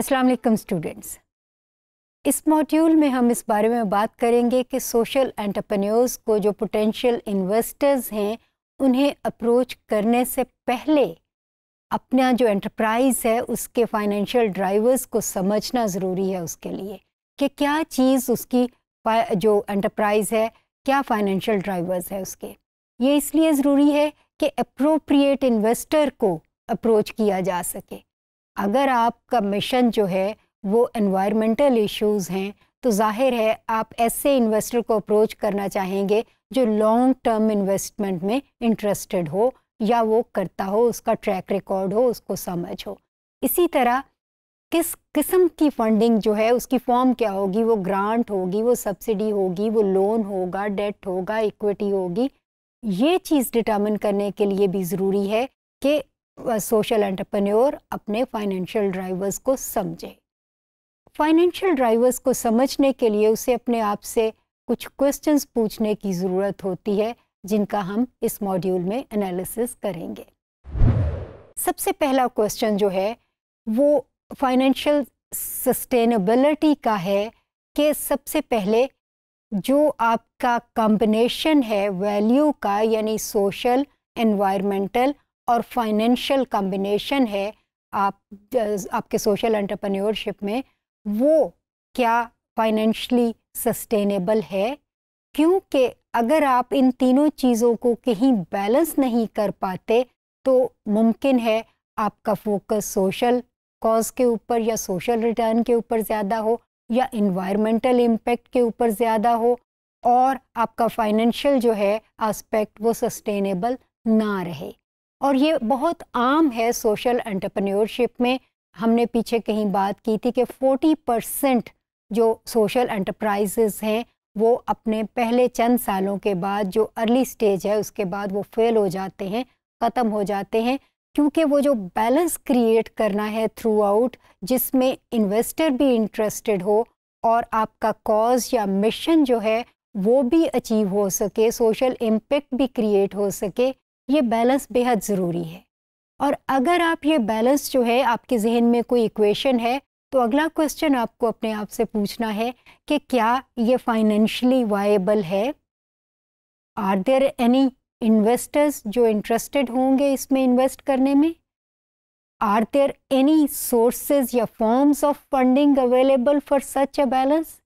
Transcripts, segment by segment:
अस्सलाम वालेकुम स्टूडेंट्स इस मॉड्यूल में हम इस बारे में बात करेंगे कि सोशल एंटरप्रेन्योर्स को जो पोटेंशियल इन्वेस्टर्स हैं उन्हें अप्रोच करने से पहले अपना जो एंटरप्राइज है उसके फाइनेंशियल ड्राइवर्स को समझना ज़रूरी है उसके लिए कि क्या चीज़ उसकी जो एंटरप्राइज है क्या फाइनेंशियल ड्राइवर्स है उसके ये इसलिए ज़रूरी है कि अप्रोप्रिएट इन्वेस्टर को अप्रोच किया जा सके अगर आपका मिशन जो है वो एनवायरमेंटल इश्यूज हैं तो जाहिर है आप ऐसे इन्वेस्टर को अप्रोच करना चाहेंगे जो लॉन्ग टर्म इन्वेस्टमेंट में इंटरेस्टेड हो या वो करता हो उसका ट्रैक रिकॉर्ड हो उसको समझ हो इसी तरह किस किस्म की फंडिंग जो है उसकी फॉर्म क्या होगी वो ग्रांट होगी वो सब्सिडी होगी वो लोन होगा डेट होगा इक्विटी होगी ये चीज़ डिटर्मिन करने के लिए भी ज़रूरी है कि सोशल एंटरप्रेन्योर अपने फाइनेंशियल ड्राइवर्स को समझे फाइनेंशियल ड्राइवर्स को समझने के लिए उसे अपने आप से कुछ क्वेश्चंस पूछने की ज़रूरत होती है जिनका हम इस मॉड्यूल में एनालिसिस करेंगे सबसे पहला क्वेश्चन जो है वो फाइनेंशियल सस्टेनेबिलिटी का है कि सबसे पहले जो आपका कॉम्बिनेशन है वैल्यू का यानी सोशल एनवायरमेंटल और फाइनेंशियल कम्बिनेशन है आप आपके सोशल एंटरप्रेन्योरशिप में वो क्या फाइनेंशली सस्टेनेबल है क्योंकि अगर आप इन तीनों चीज़ों को कहीं बैलेंस नहीं कर पाते तो मुमकिन है आपका फोकस सोशल कॉज के ऊपर या सोशल रिटर्न के ऊपर ज़्यादा हो या इन्वायरमेंटल इम्पेक्ट के ऊपर ज़्यादा हो और आपका फाइनेंशियल जो है आस्पेक्ट वो सस्टेनेबल ना रहे और ये बहुत आम है सोशल एंटरप्रेन्योरशिप में हमने पीछे कहीं बात की थी कि 40 परसेंट जो सोशल एंटरप्राइजेज हैं वो अपने पहले चंद सालों के बाद जो अर्ली स्टेज है उसके बाद वो फेल हो जाते हैं ख़त्म हो जाते हैं क्योंकि वो जो बैलेंस क्रिएट करना है थ्रू आउट जिसमें इन्वेस्टर भी इंटरेस्टेड हो और आपका कॉज या मिशन जो है वो भी अचीव हो सके सोशल इम्पेक्ट भी क्रिएट हो सके ये बैलेंस बेहद ज़रूरी है और अगर आप ये बैलेंस जो है आपके जहन में कोई इक्वेशन है तो अगला क्वेश्चन आपको अपने आप से पूछना है कि क्या ये फाइनेंशली वायबल है आर देर एनी इन्वेस्टर्स जो इंटरेस्टेड होंगे इसमें इन्वेस्ट करने में आर देर एनी सोर्सेज या forms of funding available for such a balance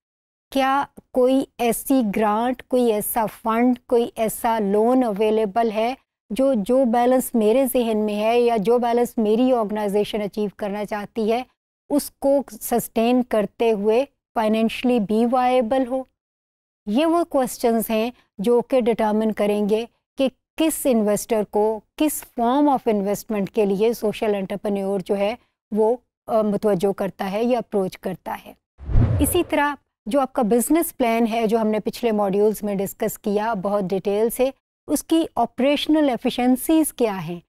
क्या कोई ऐसी ग्रांट कोई ऐसा फंड कोई ऐसा लोन अवेलेबल है जो जो बैलेंस मेरे जहन में है या जो बैलेंस मेरी ऑर्गेनाइजेशन अचीव करना चाहती है उसको सस्टेन करते हुए फाइनेंशली भी वायबल हो ये वो क्वेश्चंस हैं जो कि डिटर्मिन करेंगे कि किस इन्वेस्टर को किस फॉर्म ऑफ इन्वेस्टमेंट के लिए सोशल एंटरप्रेन्योर जो है वो मुतवजो करता है या अप्रोच करता है इसी तरह जो आपका बिजनेस प्लान है जो हमने पिछले मॉड्यूल्स में डिस्कस किया बहुत डिटेल से उसकी ऑपरेशनल एफिशिएंसीज क्या हैं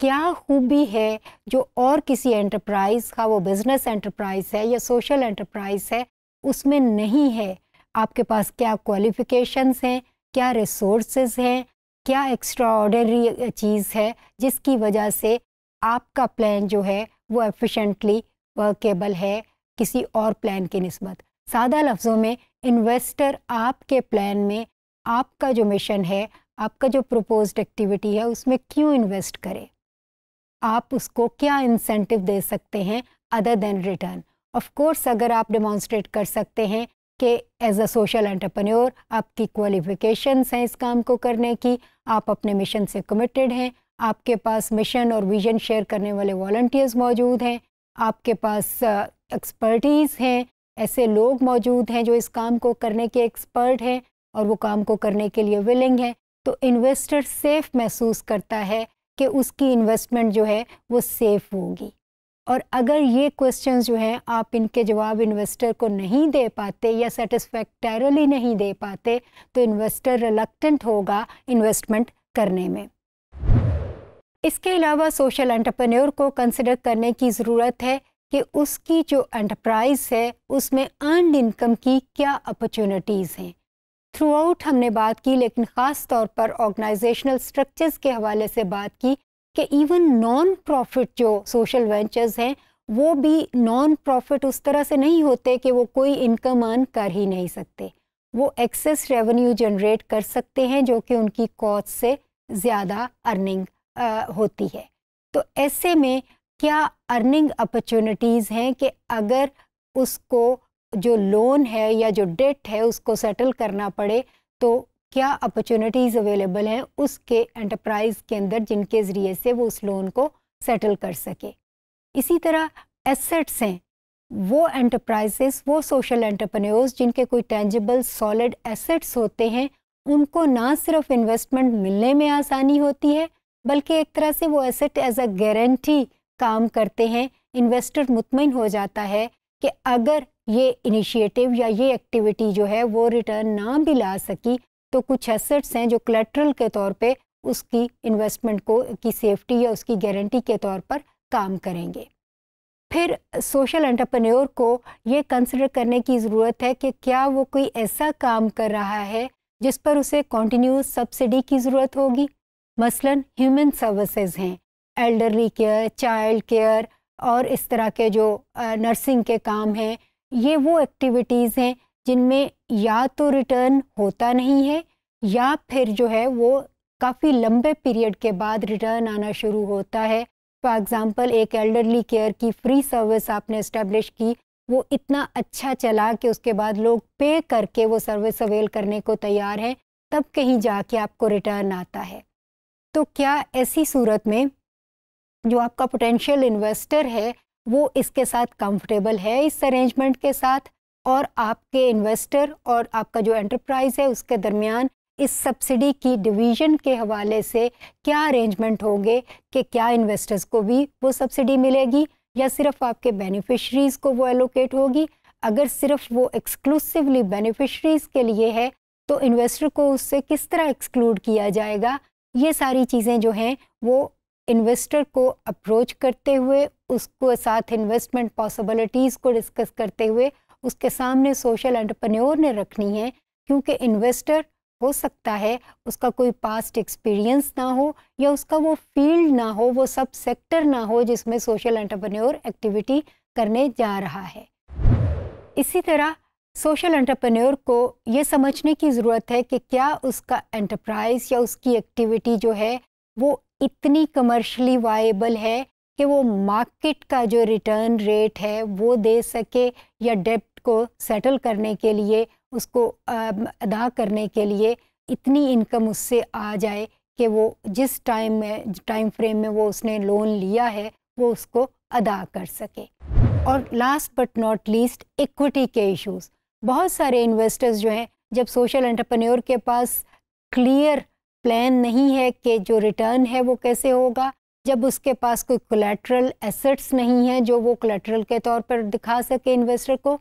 क्या खूबी है जो और किसी एंटरप्राइज हाँ, का वो बिज़नेस एंटरप्राइज है या सोशल एंटरप्राइज है उसमें नहीं है आपके पास क्या क्वालिफ़िकेशंस हैं क्या रिसोर्स हैं क्या एक्स्ट्रा ऑर्डनरी चीज़ है जिसकी वजह से आपका प्लान जो है वो एफिशेंटली वर्केबल है किसी और प्लान की नस्बत सादा लफ्ज़ों में इन्वेस्टर आपके प्लान में आपका जो मिशन है आपका जो प्रोपोज एक्टिविटी है उसमें क्यों इन्वेस्ट करें आप उसको क्या इंसेंटिव दे सकते हैं other than return of course अगर आप डिमॉन्स्ट्रेट कर सकते हैं कि एज अ सोशल एंटरप्रेन्योर आपकी क्वालिफिकेशंस हैं इस काम को करने की आप अपने मिशन से कमिटेड हैं आपके पास मिशन और विजन शेयर करने वाले वॉल्टियर्स मौजूद हैं आपके पास एक्सपर्टीज़ हैं ऐसे लोग मौजूद हैं जो इस काम को करने के एक्सपर्ट हैं और वो काम को करने के लिए विलिंग हैं तो इन्वेस्टर सेफ महसूस करता है कि उसकी इन्वेस्टमेंट जो है वो सेफ़ होगी और अगर ये क्वेश्चंस जो हैं आप इनके जवाब इन्वेस्टर को नहीं दे पाते या सेटिस्फैक्टरली नहीं दे पाते तो इन्वेस्टर रिलक्टेंट होगा इन्वेस्टमेंट करने में इसके अलावा सोशल एंटरप्रेन्योर को कंसिडर करने की ज़रूरत है कि उसकी जो एंटरप्राइज है उसमें अर्न इनकम की क्या अपॉर्चुनिटीज़ हैं थ्रू आउट हमने बात की लेकिन ख़ास तौर पर ऑर्गेनाइजेशनल स्ट्रक्चर्स के हवाले से बात की कि इवन नॉन प्रॉफिट जो सोशल वेंचर्स हैं वो भी नॉन प्रॉफिट उस तरह से नहीं होते कि वो कोई इनकम अर्न कर ही नहीं सकते वो एक्सेस रेवेन्यू जनरेट कर सकते हैं जो कि उनकी कॉस्ट से ज़्यादा अर्निंग होती है तो ऐसे में क्या अर्निंग अपॉर्चुनिटीज़ हैं कि अगर उसको जो लोन है या जो डेट है उसको सेटल करना पड़े तो क्या अपॉर्चुनिटीज़ अवेलेबल हैं उसके एंटरप्राइज के अंदर जिनके ज़रिए से वो उस लोन को सेटल कर सके इसी तरह एसेट्स हैं वो एंटरप्राइजेस वो सोशल एंटरप्रेन्योर्स जिनके कोई टेंजिबल सॉलिड एसेट्स होते हैं उनको ना सिर्फ इन्वेस्टमेंट मिलने में आसानी होती है बल्कि एक तरह से वो एसेट एज अ गारंटी काम करते हैं इन्वेस्टर मुतमिन हो जाता है कि अगर ये इनिशिएटिव या ये एक्टिविटी जो है वो रिटर्न ना भी ला सकी तो कुछ एसेट्स हैं जो कलेक्ट्रल के तौर पे उसकी इन्वेस्टमेंट को की सेफ्टी या उसकी गारंटी के तौर पर काम करेंगे फिर सोशल एंटरप्रेन्योर को ये कंसिडर करने की ज़रूरत है कि क्या वो कोई ऐसा काम कर रहा है जिस पर उसे कॉन्टीन्यूस सब्सिडी की ज़रूरत होगी मसलन ह्यूमन सर्विसेज हैं एल्डरली केयर चाइल्ड केयर और इस तरह के जो नर्सिंग के काम हैं ये वो एक्टिविटीज़ हैं जिनमें या तो रिटर्न होता नहीं है या फिर जो है वो काफ़ी लंबे पीरियड के बाद रिटर्न आना शुरू होता है फॉर एग्ज़ाम्पल एक एल्डरली केयर की फ्री सर्विस आपने इस्टेब्लिश की वो इतना अच्छा चला कि उसके बाद लोग पे करके वो सर्विस अवेल करने को तैयार हैं तब कहीं जाके आपको रिटर्न आता है तो क्या ऐसी सूरत में जो आपका पोटेंशियल इन्वेस्टर है वो इसके साथ कंफर्टेबल है इस अरेंजमेंट के साथ और आपके इन्वेस्टर और आपका जो एंटरप्राइज है उसके दरमियान इस सब्सिडी की डिवीजन के हवाले से क्या अरेंजमेंट होंगे कि क्या इन्वेस्टर्स को भी वो सब्सिडी मिलेगी या सिर्फ आपके बेनिफिशरीज़ को वो एलोकेट होगी अगर सिर्फ वो एक्सक्लूसिवली बेनिफिशरीज़ के लिए है तो इन्वेस्टर को उससे किस तरह एक्सक्लूड किया जाएगा ये सारी चीज़ें जो हैं वो इन्वेस्टर को अप्रोच करते हुए उसको साथ इन्वेस्टमेंट पॉसिबिलिटीज़ को डिस्कस करते हुए उसके सामने सोशल एंटरप्रेन्योर ने रखनी है क्योंकि इन्वेस्टर हो सकता है उसका कोई पास्ट एक्सपीरियंस ना हो या उसका वो फील्ड ना हो वो सब सेक्टर ना हो जिसमें सोशल एंटरप्रेन्योर एक्टिविटी करने जा रहा है इसी तरह सोशल एंटरप्रेन्योर को ये समझने की ज़रूरत है कि क्या उसका एंटरप्राइज या उसकी एक्टिविटी जो है वो इतनी कमर्शली वाइबल है कि वो मार्केट का जो रिटर्न रेट है वो दे सके या डेप्ट को सेटल करने के लिए उसको अदा करने के लिए इतनी इनकम उससे आ जाए कि वो जिस टाइम में टाइम फ्रेम में वो उसने लोन लिया है वो उसको अदा कर सके और last but not least equity के इश्यूज बहुत सारे इन्वेस्टर्स जो हैं जब सोशल एंटरप्रेन्योर के पास क्लियर प्लान नहीं है कि जो रिटर्न है वो कैसे होगा जब उसके पास कोई कोलेट्रल एसेट्स नहीं है जो वो कोलेट्रल के तौर पर दिखा सके इन्वेस्टर को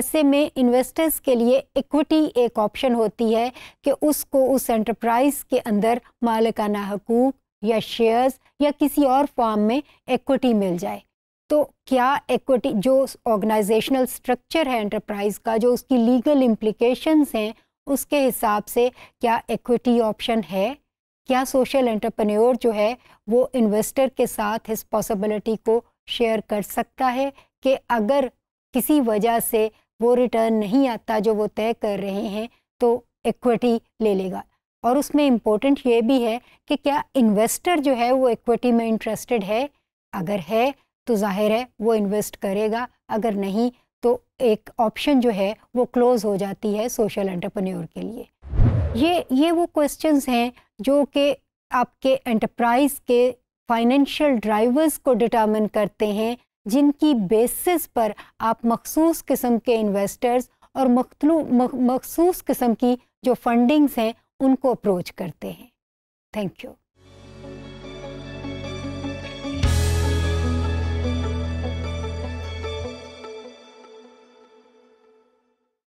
ऐसे में इन्वेस्टर्स के लिए इक्विटी एक ऑप्शन होती है कि उसको उस एंटरप्राइज के अंदर मालिकाना हकूक या शेयर्स या किसी और फॉर्म में इक्विटी मिल जाए तो क्या इक्विटी जो ऑर्गेनाइजेशनल स्ट्रक्चर है एंटरप्राइज का जो उसकी लीगल इम्प्लीकेशन हैं उसके हिसाब से क्या इक्विटी ऑप्शन है क्या सोशल एंटरप्रेन्योर जो है वो इन्वेस्टर के साथ इस पॉसिबिलिटी को शेयर कर सकता है कि अगर किसी वजह से वो रिटर्न नहीं आता जो वो तय कर रहे हैं तो इक्विटी ले लेगा और उसमें इम्पोर्टेंट ये भी है कि क्या इन्वेस्टर जो है वो इक्विटी में इंटरेस्टेड है अगर है तो जाहिर है वो इन्वेस्ट करेगा अगर नहीं तो एक ऑप्शन जो है वो क्लोज़ हो जाती है सोशल एंटरप्रेन्योर के लिए ये ये वो क्वेश्चंस हैं जो कि आपके एंटरप्राइज के फाइनेंशियल ड्राइवर्स को डिटर्मिन करते हैं जिनकी बेसिस पर आप मखसूस किस्म के इन्वेस्टर्स और मखलू मखसूस किस्म की जो फंडिंग्स हैं उनको अप्रोच करते हैं थैंक यू